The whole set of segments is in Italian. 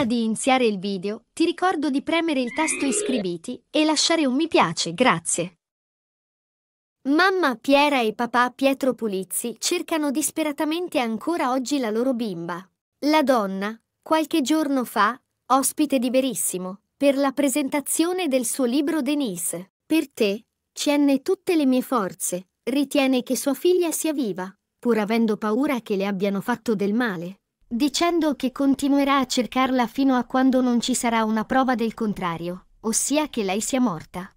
Prima di iniziare il video, ti ricordo di premere il tasto iscriviti e lasciare un mi piace, grazie. Mamma Piera e papà Pietro Pulizzi cercano disperatamente ancora oggi la loro bimba. La donna, qualche giorno fa, ospite di Verissimo, per la presentazione del suo libro Denise. Per te, cenne tutte le mie forze, ritiene che sua figlia sia viva, pur avendo paura che le abbiano fatto del male dicendo che continuerà a cercarla fino a quando non ci sarà una prova del contrario, ossia che lei sia morta.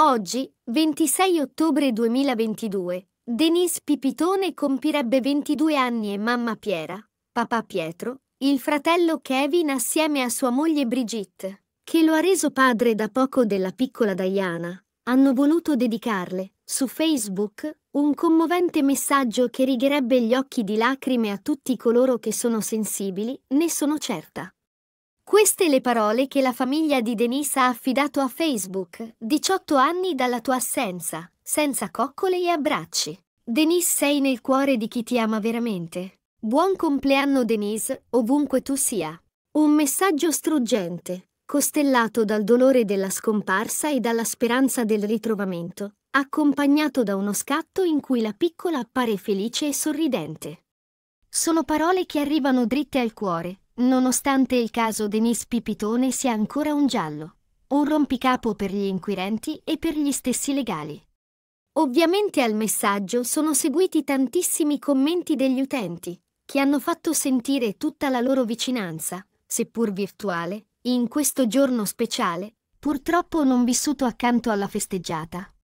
Oggi, 26 ottobre 2022, Denise Pipitone compirebbe 22 anni e mamma Piera, papà Pietro, il fratello Kevin assieme a sua moglie Brigitte, che lo ha reso padre da poco della piccola Diana, hanno voluto dedicarle, su Facebook, un commovente messaggio che righerebbe gli occhi di lacrime a tutti coloro che sono sensibili, ne sono certa. Queste le parole che la famiglia di Denise ha affidato a Facebook, 18 anni dalla tua assenza, senza coccole e abbracci. Denise sei nel cuore di chi ti ama veramente. Buon compleanno Denise, ovunque tu sia. Un messaggio struggente, costellato dal dolore della scomparsa e dalla speranza del ritrovamento, accompagnato da uno scatto in cui la piccola appare felice e sorridente. Sono parole che arrivano dritte al cuore, nonostante il caso Denise Pipitone sia ancora un giallo, un rompicapo per gli inquirenti e per gli stessi legali. Ovviamente al messaggio sono seguiti tantissimi commenti degli utenti, che hanno fatto sentire tutta la loro vicinanza, seppur virtuale, in questo giorno speciale, purtroppo non vissuto accanto alla festeggiata.